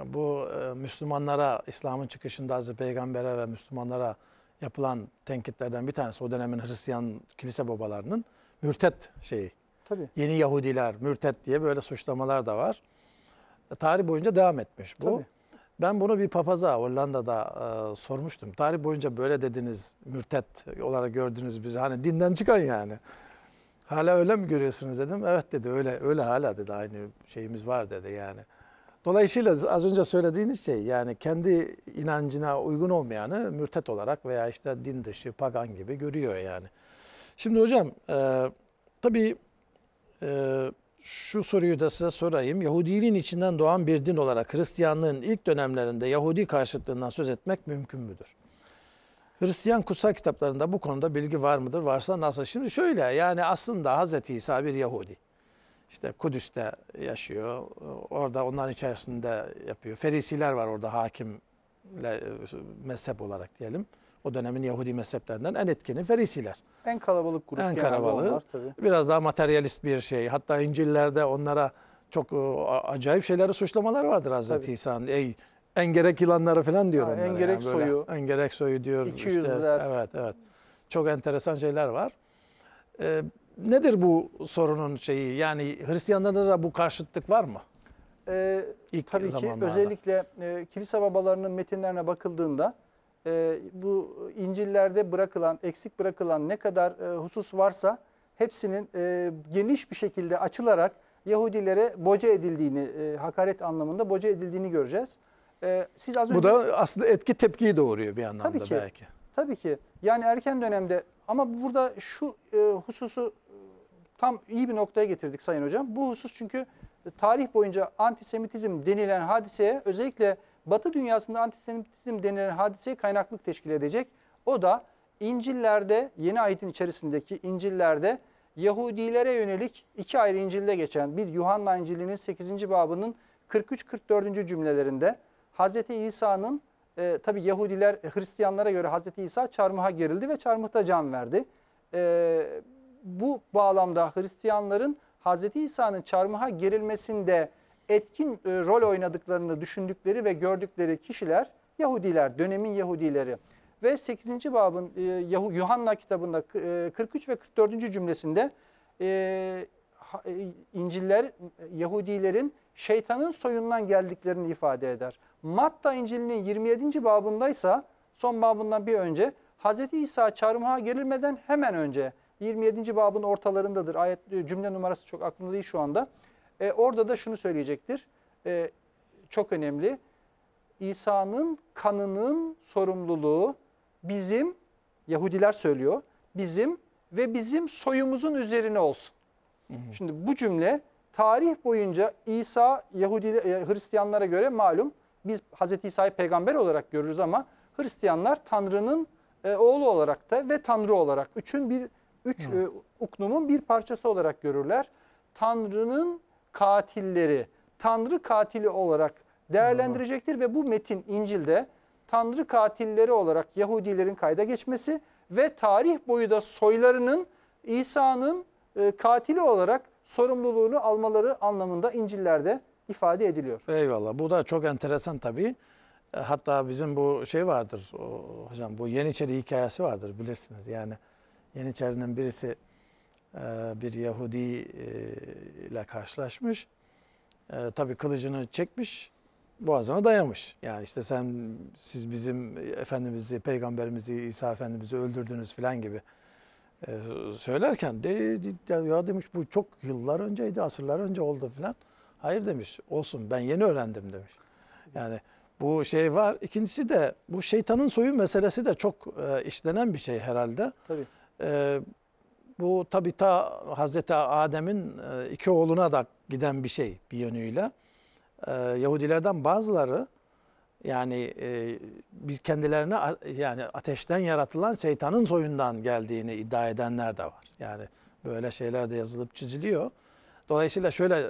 Ee, bu e, Müslümanlara, İslam'ın çıkışında Hz. Peygamber'e ve Müslümanlara yapılan tenkitlerden bir tanesi o dönemin Hristiyan kilise babalarının mürtet şeyi. Tabii. Yeni Yahudiler, mürtet diye böyle suçlamalar da var. E, tarih boyunca devam etmiş bu. Tabii. Ben bunu bir papaza Hollanda'da e, sormuştum. Tarih boyunca böyle dediniz, mürtet olarak gördünüz bizi. Hani dinden çıkan yani. Hala öyle mi görüyorsunuz dedim. Evet dedi öyle öyle hala dedi aynı şeyimiz var dedi yani. Dolayısıyla az önce söylediğiniz şey yani kendi inancına uygun olmayanı mürtet olarak veya işte din dışı, pagan gibi görüyor yani. Şimdi hocam e, tabii e, şu soruyu da size sorayım. Yahudiliğin içinden doğan bir din olarak Hristiyanlığın ilk dönemlerinde Yahudi karşıtlığından söz etmek mümkün müdür? Hristiyan kutsal kitaplarında bu konuda bilgi var mıdır? Varsa nasıl? Şimdi şöyle yani aslında Hz. İsa bir Yahudi. İşte Kudüs'te yaşıyor. Orada onların içerisinde yapıyor. Ferisiler var orada hakim e, mezhep olarak diyelim. O dönemin Yahudi mezheplerinden en etkini Ferisiler. En kalabalık grup. En kalabalığı. Onlar, tabii. Biraz daha materyalist bir şey. Hatta İncil'lerde onlara çok e, acayip şeyleri suçlamalar vardır Hazreti İsa'nın. Ey engerek yılanları falan diyor ha, onlara. Engerek yani soyu. En gerek soyu diyor. 200'ler. Işte, evet evet. Çok enteresan şeyler var. Ee, Nedir bu sorunun şeyi? Yani Hristiyanlarda da bu karşıtlık var mı? Ee, İlk tabii zamanlarda. ki özellikle e, kilise babalarının metinlerine bakıldığında e, bu İncil'lerde bırakılan, eksik bırakılan ne kadar e, husus varsa hepsinin e, geniş bir şekilde açılarak Yahudilere boca edildiğini, e, hakaret anlamında boca edildiğini göreceğiz. E, siz az Bu önce... da aslında etki tepkiyi doğuruyor bir anlamda tabii ki, belki. Tabii ki. Yani erken dönemde ama burada şu e, hususu tam iyi bir noktaya getirdik Sayın Hocam. Bu husus çünkü tarih boyunca antisemitizm denilen hadiseye özellikle Batı dünyasında antisemitizm denilen hadiseye kaynaklık teşkil edecek. O da İncil'lerde, yeni ayetin içerisindeki İncil'lerde Yahudilere yönelik iki ayrı İncil'de geçen bir Yuhanna İncil'inin 8. babının 43-44. cümlelerinde Hz. İsa'nın e, tabi Yahudiler Hristiyanlara göre Hz. İsa çarmıha gerildi ve çarmıhta can verdi. E, bu bağlamda Hristiyanların Hz. İsa'nın çarmıha gerilmesinde etkin e, rol oynadıklarını düşündükleri ve gördükleri kişiler Yahudiler, dönemin Yahudileri. Ve 8. babın e, Yuhanna kitabında e, 43 ve 44. cümlesinde e, e, İnciller Yahudilerin şeytanın soyundan geldiklerini ifade eder. Matta İncil'inin 27. babındaysa son babından bir önce Hz. İsa çarmıha gerilmeden hemen önce 27. babın ortalarındadır. Ayet e, cümle numarası çok aklımda değil şu anda. E, orada da şunu söyleyecektir. E, çok önemli. İsa'nın kanının sorumluluğu bizim, Yahudiler söylüyor, bizim ve bizim soyumuzun üzerine olsun. Hı hı. Şimdi bu cümle tarih boyunca İsa Yahudi e, Hristiyanlara göre malum biz Hazreti İsa'yı peygamber olarak görürüz ama Hristiyanlar Tanrı'nın e, oğlu olarak da ve Tanrı olarak üçün bir Üç e, uknumun bir parçası olarak görürler. Tanrı'nın katilleri, Tanrı katili olarak değerlendirecektir ve bu metin İncil'de Tanrı katilleri olarak Yahudilerin kayda geçmesi ve tarih boyu da soylarının İsa'nın e, katili olarak sorumluluğunu almaları anlamında İncil'lerde ifade ediliyor. Eyvallah. Bu da çok enteresan tabii. E, hatta bizim bu şey vardır o, hocam bu Yeniçeri hikayesi vardır bilirsiniz. Yani Yeniçerinin birisi e, bir Yahudi e, ile karşılaşmış. E, Tabi kılıcını çekmiş, boğazına dayamış. Yani işte sen, siz bizim Efendimiz'i, Peygamberimizi, İsa Efendimiz'i öldürdünüz filan gibi söylerken de, ya demiş bu çok yıllar önceydi, asırlar önce oldu filan. Hayır demiş, olsun ben yeni öğrendim demiş. Yani bu şey var. İkincisi de bu şeytanın soyu meselesi de çok e, işlenen bir şey herhalde. Tabii. E, bu tabi ta Hazreti Adem'in e, iki oğluna da giden bir şey bir yönüyle. E, Yahudilerden bazıları yani e, biz kendilerine yani ateşten yaratılan şeytanın soyundan geldiğini iddia edenler de var. Yani böyle şeyler de yazılıp çiziliyor. Dolayısıyla şöyle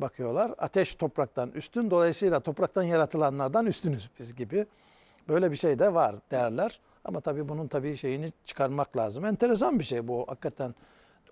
bakıyorlar. Ateş topraktan üstün. Dolayısıyla topraktan yaratılanlardan üstünüz biz gibi. Böyle bir şey de var derler. Ama tabii bunun tabii şeyini çıkarmak lazım. Enteresan bir şey bu hakikaten.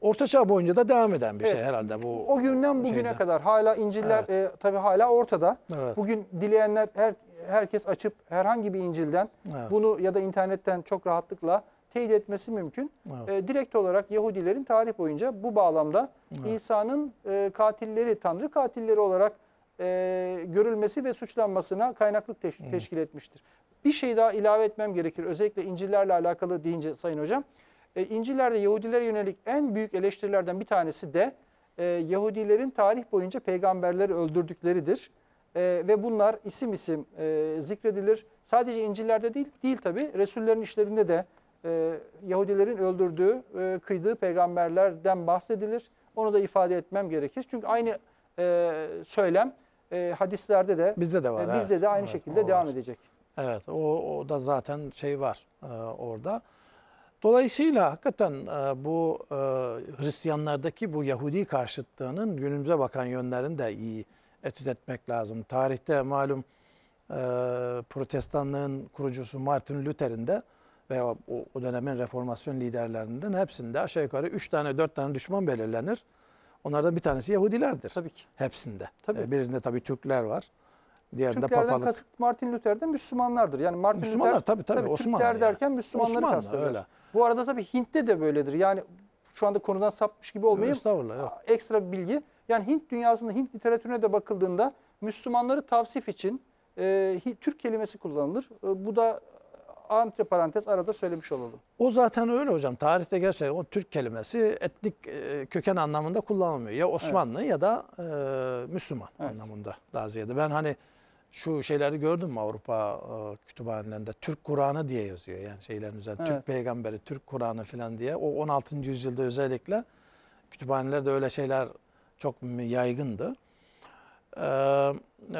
Orta Çağ boyunca da devam eden bir şey evet. şey herhalde bu. O günden bugüne şeyde. kadar hala İncil'ler evet. e, tabii hala ortada. Evet. Bugün dileyenler her herkes açıp herhangi bir İncil'den evet. bunu ya da internetten çok rahatlıkla teyit etmesi mümkün. Evet. E, direkt olarak Yahudilerin tarih boyunca bu bağlamda evet. İsa'nın e, katilleri, Tanrı katilleri olarak e, görülmesi ve suçlanmasına kaynaklık teş- evet. teşkil etmiştir. Bir şey daha ilave etmem gerekir. Özellikle İncil'lerle alakalı deyince Sayın Hocam. E, İncil'lerde Yahudilere yönelik en büyük eleştirilerden bir tanesi de e, Yahudilerin tarih boyunca peygamberleri öldürdükleridir. E, ve bunlar isim isim e, zikredilir. Sadece İncil'lerde değil, değil tabi. Resullerin işlerinde de e, Yahudilerin öldürdüğü, e, kıydığı peygamberlerden bahsedilir. Onu da ifade etmem gerekir. Çünkü aynı e, söylem e, hadislerde de bizde de var. E, bizde evet. de aynı evet, şekilde devam var. edecek. Evet o, o da zaten şey var e, orada. Dolayısıyla hakikaten e, bu e, Hristiyanlardaki bu Yahudi karşıtlığının günümüze bakan yönlerini de iyi etüt etmek lazım. Tarihte malum e, protestanlığın kurucusu Martin Luther'in de ve o, o dönemin reformasyon liderlerinden hepsinde aşağı yukarı 3 tane 4 tane düşman belirlenir. Onlardan bir tanesi Yahudilerdir. Tabii ki. Hepsinde. Tabii. E, Birinde tabii Türkler var. Diğerinde Türklerden papalık. kasıt Martin Luther'de Müslümanlardır. Yani Martin Müslümanlar Luther, tabii tabii, tabii Türkler yani. derken Müslümanları Osmanlı, kastediyor. Öyle. Bu arada tabii Hint'te de böyledir. Yani şu anda konudan sapmış gibi olmayayım. Estağfurullah. Yok. Ekstra bir bilgi. Yani Hint dünyasında Hint literatürüne de bakıldığında Müslümanları tavsif için e, Türk kelimesi kullanılır. E, bu da antre parantez arada söylemiş olalım. O zaten öyle hocam. Tarihte gerçekten o Türk kelimesi etnik e, köken anlamında kullanılmıyor. Ya Osmanlı evet. ya da e, Müslüman evet. anlamında daha ziyade. Ben hani şu şeyleri gördün mü Avrupa e, kütüphanelerinde Türk Kur'an'ı diye yazıyor yani şeylerin üzerinde evet. Türk peygamberi Türk Kur'an'ı falan diye o 16. yüzyılda özellikle kütüphanelerde öyle şeyler çok yaygındı. E,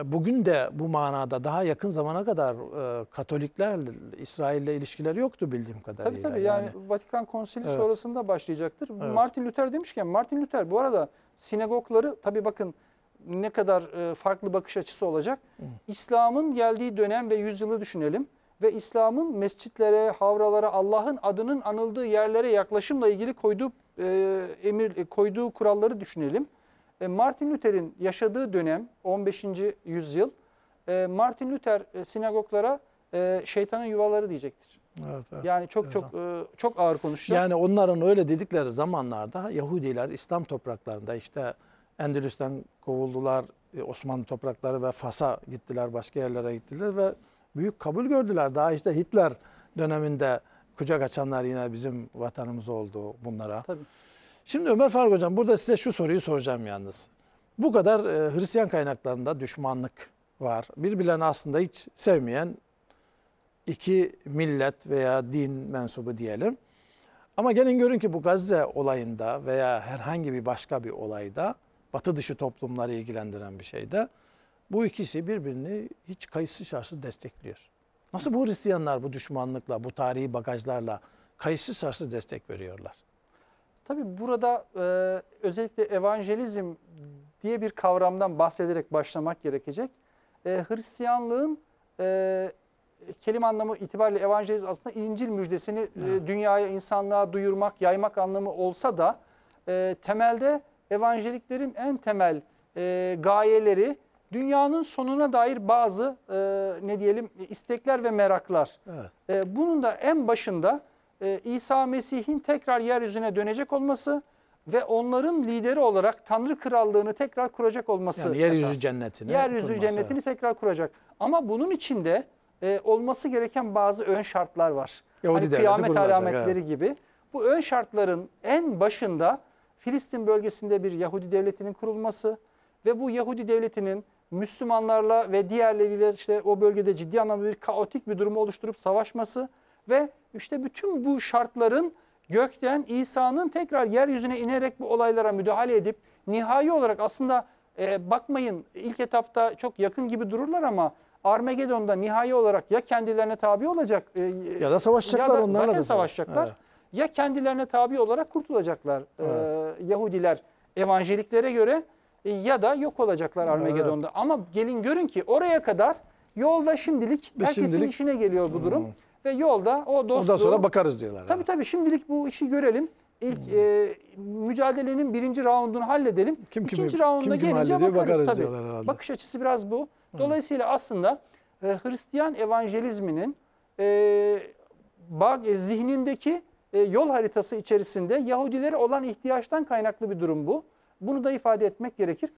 bugün de bu manada daha yakın zamana kadar e, Katolikler İsrail'le ilişkileri yoktu bildiğim kadarıyla. Tabii tabii yani, yani Vatikan Konsili evet. sonrasında başlayacaktır. Evet. Martin Luther demişken Martin Luther bu arada sinagogları tabii bakın ne kadar e, farklı bakış açısı olacak. İslam'ın geldiği dönem ve yüzyılı düşünelim ve İslam'ın mescitlere, havralara, Allah'ın adının anıldığı yerlere yaklaşımla ilgili koyduğu e, emir e, koyduğu kuralları düşünelim. E, Martin Luther'in yaşadığı dönem 15. yüzyıl e, Martin Luther e, sinagoglara e, şeytanın yuvaları diyecektir. Evet, evet. Yani çok çok e, çok ağır konuşuyor. Yani onların öyle dedikleri zamanlarda Yahudiler İslam topraklarında işte Endülüs'ten kovuldular. E, Osmanlı toprakları ve Fas'a gittiler, başka yerlere gittiler ve büyük kabul gördüler. Daha işte Hitler döneminde kucak açanlar yine bizim vatanımız oldu bunlara. Tabii. Şimdi Ömer Faruk Hocam burada size şu soruyu soracağım yalnız. Bu kadar e, Hristiyan kaynaklarında düşmanlık var. Birbirlerini aslında hiç sevmeyen iki millet veya din mensubu diyelim. Ama gelin görün ki bu Gazze olayında veya herhangi bir başka bir olayda batı dışı toplumları ilgilendiren bir şey de bu ikisi birbirini hiç kayıtsız şartsız destekliyor. Nasıl bu Hristiyanlar bu düşmanlıkla, bu tarihi bagajlarla kayıtsız şartsız destek veriyorlar? Tabii burada e, özellikle evangelizm diye bir kavramdan bahsederek başlamak gerekecek. E, Hristiyanlığın e, kelime anlamı itibariyle evangelizm aslında İncil müjdesini e, dünyaya, insanlığa duyurmak, yaymak anlamı olsa da e, temelde evangeliklerin en temel e, gayeleri dünyanın sonuna dair bazı e, ne diyelim istekler ve meraklar. Evet. E, bunun da en başında e, İsa Mesih'in tekrar yeryüzüne dönecek olması ve onların lideri olarak Tanrı krallığını tekrar kuracak olması. Yani yeryüzü tekrar, cennetini. Yeryüzü kurması, cennetini evet. tekrar kuracak. Ama bunun içinde e, olması gereken bazı ön şartlar var. Yahudi hani kıyamet alametleri evet. gibi. Bu ön şartların en başında Filistin bölgesinde bir Yahudi devletinin kurulması ve bu Yahudi devletinin Müslümanlarla ve diğerleriyle işte o bölgede ciddi anlamda bir kaotik bir durumu oluşturup savaşması ve işte bütün bu şartların gökten İsa'nın tekrar yeryüzüne inerek bu olaylara müdahale edip nihai olarak aslında e, bakmayın ilk etapta çok yakın gibi dururlar ama Armagedon'da nihai olarak ya kendilerine tabi olacak e, ya da savaşacaklar ya da onlarla zaten da savaşacaklar. Evet ya kendilerine tabi olarak kurtulacaklar e, evet. e, Yahudiler evanjeliklere göre e, ya da yok olacaklar Armagedon'da. Evet. Ama gelin görün ki oraya kadar yolda şimdilik Biz herkesin şimdilik, işine geliyor bu durum. Hmm. Ve yolda o dostluğu... Ondan sonra bakarız diyorlar. Tabii yani. tabii şimdilik bu işi görelim. İlk hmm. e, mücadelenin birinci raundunu halledelim. Kim, kim İkinci raunda kim, kim gelince bakarız, bakarız tabii. Diyorlar herhalde. Bakış açısı biraz bu. Hmm. Dolayısıyla hmm. aslında e, Hristiyan evanjelizminin e, bak, e, zihnindeki e, yol haritası içerisinde Yahudilere olan ihtiyaçtan kaynaklı bir durum bu. Bunu da ifade etmek gerekir.